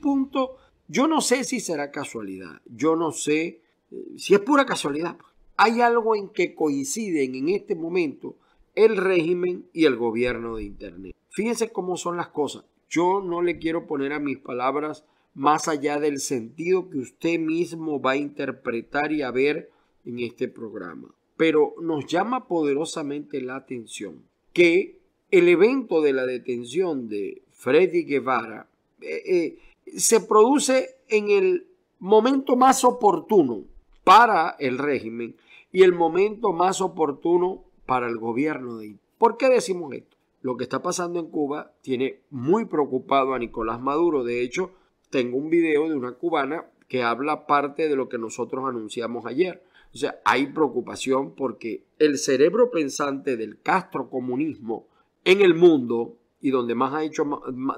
punto, yo no sé si será casualidad, yo no sé eh, si es pura casualidad. Hay algo en que coinciden en este momento el régimen y el gobierno de Internet. Fíjense cómo son las cosas. Yo no le quiero poner a mis palabras más allá del sentido que usted mismo va a interpretar y a ver en este programa. Pero nos llama poderosamente la atención que el evento de la detención de Freddy Guevara eh, eh, se produce en el momento más oportuno para el régimen y el momento más oportuno para el gobierno de ¿Por qué decimos esto? Lo que está pasando en Cuba tiene muy preocupado a Nicolás Maduro. De hecho, tengo un video de una cubana que habla parte de lo que nosotros anunciamos ayer. O sea, hay preocupación porque el cerebro pensante del castrocomunismo en el mundo y donde, más ha hecho,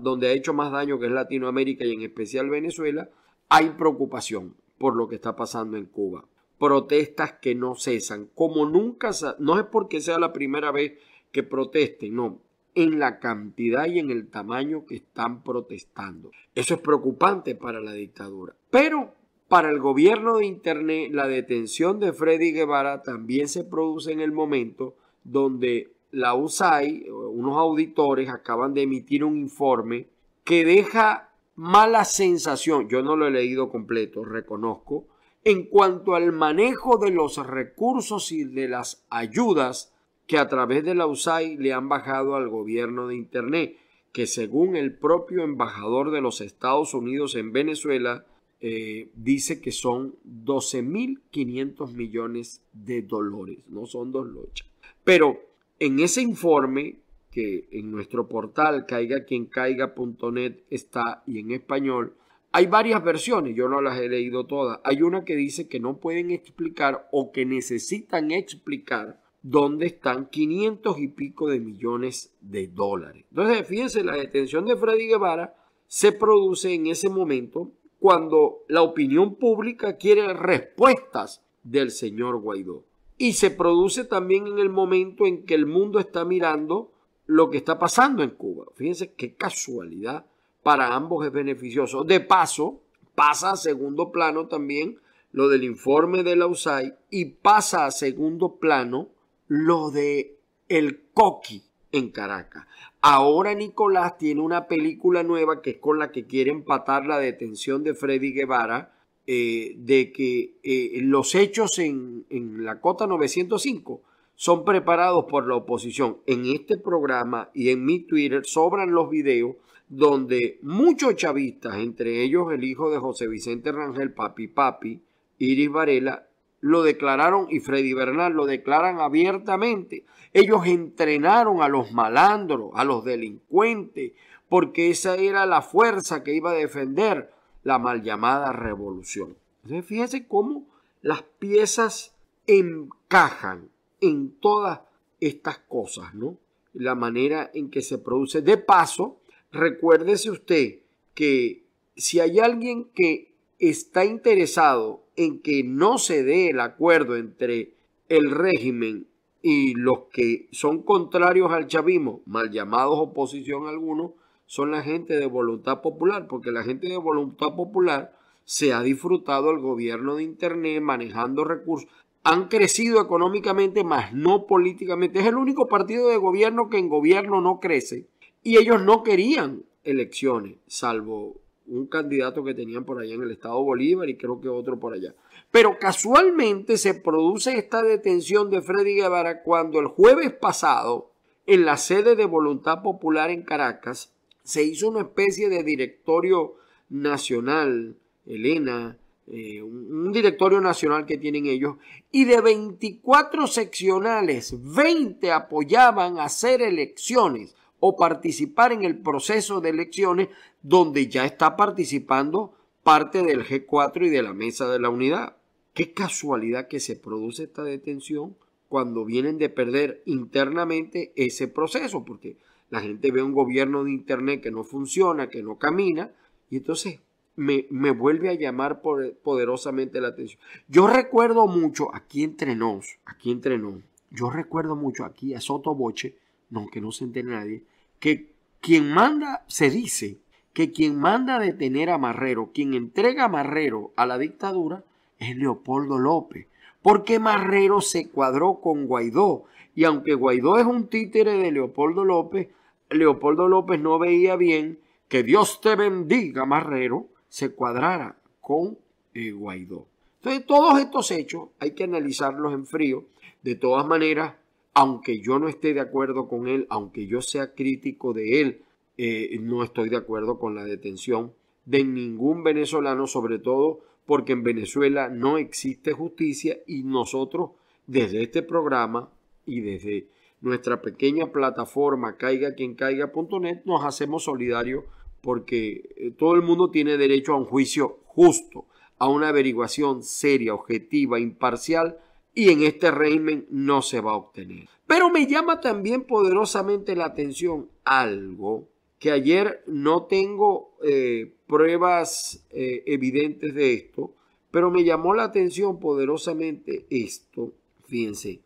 donde ha hecho más daño, que es Latinoamérica y en especial Venezuela, hay preocupación por lo que está pasando en Cuba. Protestas que no cesan, como nunca, no es porque sea la primera vez que protesten, no, en la cantidad y en el tamaño que están protestando. Eso es preocupante para la dictadura. Pero para el gobierno de Internet, la detención de Freddy Guevara también se produce en el momento donde la USAI, eh, unos auditores acaban de emitir un informe que deja mala sensación, yo no lo he leído completo, reconozco, en cuanto al manejo de los recursos y de las ayudas que a través de la USAI le han bajado al gobierno de Internet, que según el propio embajador de los Estados Unidos en Venezuela, eh, dice que son 12.500 millones de dólares, no son dos lochas. Pero en ese informe, que en nuestro portal caigaquiencaiga.net está y en español, hay varias versiones, yo no las he leído todas. Hay una que dice que no pueden explicar o que necesitan explicar dónde están 500 y pico de millones de dólares. Entonces, fíjense, la detención de Freddy Guevara se produce en ese momento cuando la opinión pública quiere respuestas del señor Guaidó y se produce también en el momento en que el mundo está mirando lo que está pasando en Cuba. Fíjense qué casualidad para ambos es beneficioso. De paso, pasa a segundo plano también lo del informe de la USAID y pasa a segundo plano lo de el coqui en Caracas. Ahora Nicolás tiene una película nueva que es con la que quiere empatar la detención de Freddy Guevara eh, de que eh, los hechos en, en la Cota 905 son preparados por la oposición. En este programa y en mi Twitter sobran los videos donde muchos chavistas, entre ellos el hijo de José Vicente Rangel, Papi Papi, Iris Varela, lo declararon y Freddy Bernal lo declaran abiertamente. Ellos entrenaron a los malandros, a los delincuentes, porque esa era la fuerza que iba a defender la mal llamada revolución. Entonces fíjense cómo las piezas encajan en todas estas cosas, ¿no? La manera en que se produce. De paso, recuérdese usted que si hay alguien que está interesado en que no se dé el acuerdo entre el régimen y los que son contrarios al chavismo, mal llamados oposición algunos, son la gente de voluntad popular, porque la gente de voluntad popular se ha disfrutado el gobierno de Internet manejando recursos. Han crecido económicamente, mas no políticamente. Es el único partido de gobierno que en gobierno no crece. Y ellos no querían elecciones, salvo un candidato que tenían por allá en el estado Bolívar y creo que otro por allá. Pero casualmente se produce esta detención de Freddy Guevara cuando el jueves pasado, en la sede de Voluntad Popular en Caracas, se hizo una especie de directorio nacional, Elena, eh, un directorio nacional que tienen ellos, y de 24 seccionales, 20 apoyaban hacer elecciones o participar en el proceso de elecciones donde ya está participando parte del G4 y de la Mesa de la Unidad. Qué casualidad que se produce esta detención cuando vienen de perder internamente ese proceso, porque la gente ve un gobierno de Internet que no funciona, que no camina, y entonces me, me vuelve a llamar poderosamente la atención. Yo recuerdo mucho, aquí entre nos, aquí entre nos, yo recuerdo mucho aquí a Soto Boche, no, que no se entere nadie, que quien manda, se dice que quien manda a detener a Marrero, quien entrega a Marrero a la dictadura, es Leopoldo López. Porque Marrero se cuadró con Guaidó. Y aunque Guaidó es un títere de Leopoldo López, Leopoldo López no veía bien que Dios te bendiga, Marrero, se cuadrara con eh, Guaidó. Entonces, todos estos hechos hay que analizarlos en frío. De todas maneras, aunque yo no esté de acuerdo con él, aunque yo sea crítico de él, eh, no estoy de acuerdo con la detención de ningún venezolano, sobre todo porque en Venezuela no existe justicia y nosotros desde este programa y desde nuestra pequeña plataforma caiga quien caiga.net, nos hacemos solidarios porque eh, todo el mundo tiene derecho a un juicio justo, a una averiguación seria, objetiva, imparcial, y en este régimen no se va a obtener. Pero me llama también poderosamente la atención algo que ayer no tengo eh, pruebas eh, evidentes de esto, pero me llamó la atención poderosamente esto. Fíjense,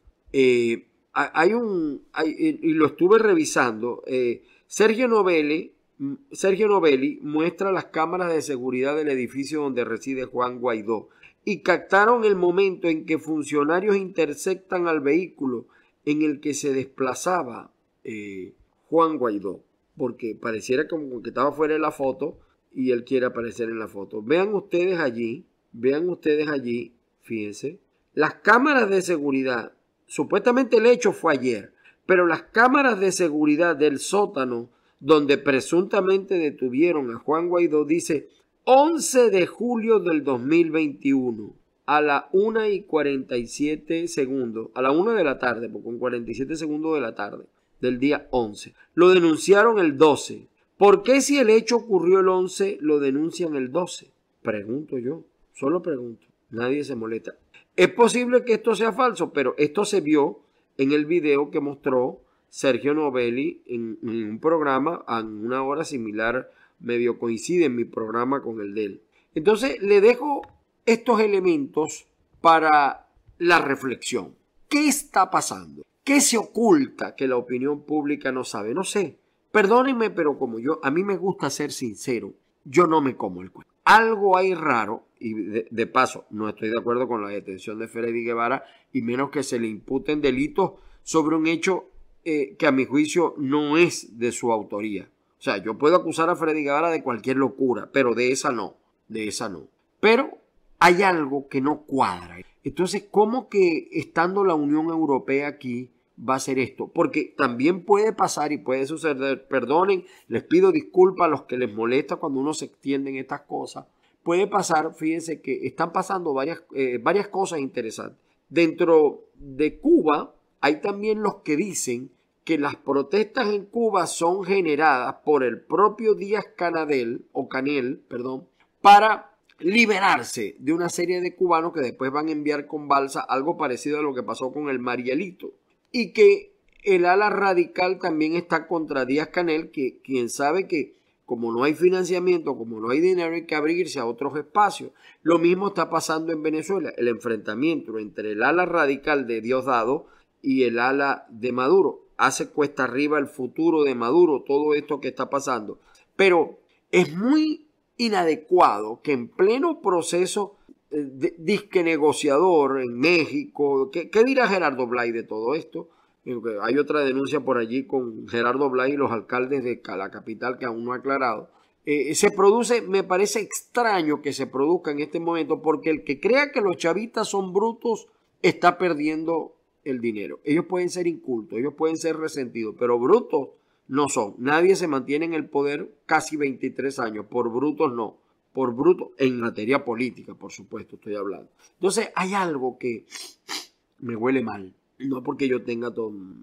hay un, y lo estuve revisando, eh, Sergio Novelli, mm, Sergio Novelli muestra las cámaras de seguridad del edificio donde reside Juan Guaidó y captaron el momento en que funcionarios interceptan al vehículo en el que se desplazaba eh, Juan Guaidó, porque pareciera como que estaba fuera de la foto y él quiere aparecer en la foto. Vean ustedes allí, vean ustedes allí, fíjense, las cámaras de seguridad Supuestamente el hecho fue ayer, pero las cámaras de seguridad del sótano donde presuntamente detuvieron a Juan Guaidó dice 11 de julio del 2021 a la 1 y 47 segundos, a la 1 de la tarde, con 47 segundos de la tarde del día 11. Lo denunciaron el 12. ¿Por qué si el hecho ocurrió el 11 lo denuncian el 12? Pregunto yo, solo pregunto. Nadie se molesta. Es posible que esto sea falso, pero esto se vio en el video que mostró Sergio Novelli en, un programa a una hora similar, medio coincide en mi programa con el de él. Entonces le dejo estos elementos para la reflexión. ¿Qué está pasando? ¿Qué se oculta que la opinión pública no sabe? No sé. Perdónenme, pero como yo, a mí me gusta ser sincero, yo no me como el cuento. Algo hay raro y de, paso, no estoy de acuerdo con la detención de Freddy Guevara y menos que se le imputen delitos sobre un hecho eh, que a mi juicio no es de su autoría. O sea, yo puedo acusar a Freddy Guevara de cualquier locura, pero de esa no, de esa no. Pero hay algo que no cuadra. Entonces, ¿cómo que estando la Unión Europea aquí va a ser esto? Porque también puede pasar y puede suceder, perdonen, les pido disculpas a los que les molesta cuando uno se extiende en estas cosas, puede pasar, fíjense que están pasando varias, eh, varias cosas interesantes. Dentro de Cuba hay también los que dicen que las protestas en Cuba son generadas por el propio Díaz Canadel, o Canel, perdón, para liberarse de una serie de cubanos que después van a enviar con balsa algo parecido a lo que pasó con el Marielito. Y que el ala radical también está contra Díaz Canel, que quien sabe que como no hay financiamiento, como no hay dinero, hay que abrirse a otros espacios. Lo mismo está pasando en Venezuela. El enfrentamiento entre el ala radical de Diosdado y el ala de Maduro hace cuesta arriba el futuro de Maduro, todo esto que está pasando. Pero es muy inadecuado que en pleno proceso eh, de, disque negociador en México, ¿qué, qué dirá Gerardo Blay de todo esto? Hay otra denuncia por allí con Gerardo Blay y los alcaldes de la capital que aún no ha aclarado. Eh, eh, se produce, me parece extraño que se produzca en este momento, porque el que crea que los chavistas son brutos está perdiendo el dinero. Ellos pueden ser incultos, ellos pueden ser resentidos, pero brutos no son. Nadie se mantiene en el poder casi 23 años, por brutos no, por brutos en materia política, por supuesto, estoy hablando. Entonces hay algo que me huele mal no porque yo tenga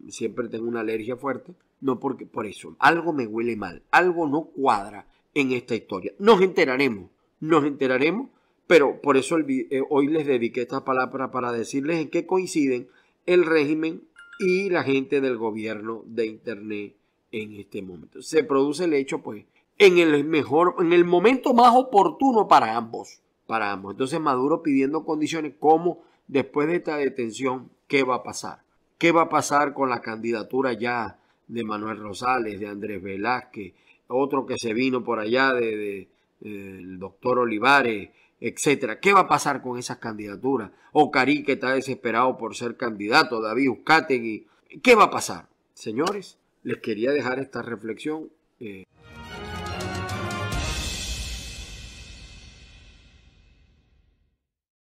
siempre tengo una alergia fuerte, no porque por eso algo me huele mal, algo no cuadra en esta historia. Nos enteraremos, nos enteraremos, pero por eso eh, hoy les dediqué esta palabra para decirles en qué coinciden el régimen y la gente del gobierno de internet en este momento. Se produce el hecho pues en el mejor en el momento más oportuno para ambos, para ambos. Entonces Maduro pidiendo condiciones como después de esta detención qué va a pasar. ¿Qué va a pasar con la candidatura ya de Manuel Rosales, de Andrés Velázquez, otro que se vino por allá de, el doctor Olivares, etcétera? ¿Qué va a pasar con esas candidaturas? O Cari que está desesperado por ser candidato, David Uzcategui. ¿Qué va a pasar? Señores, les quería dejar esta reflexión. Eh,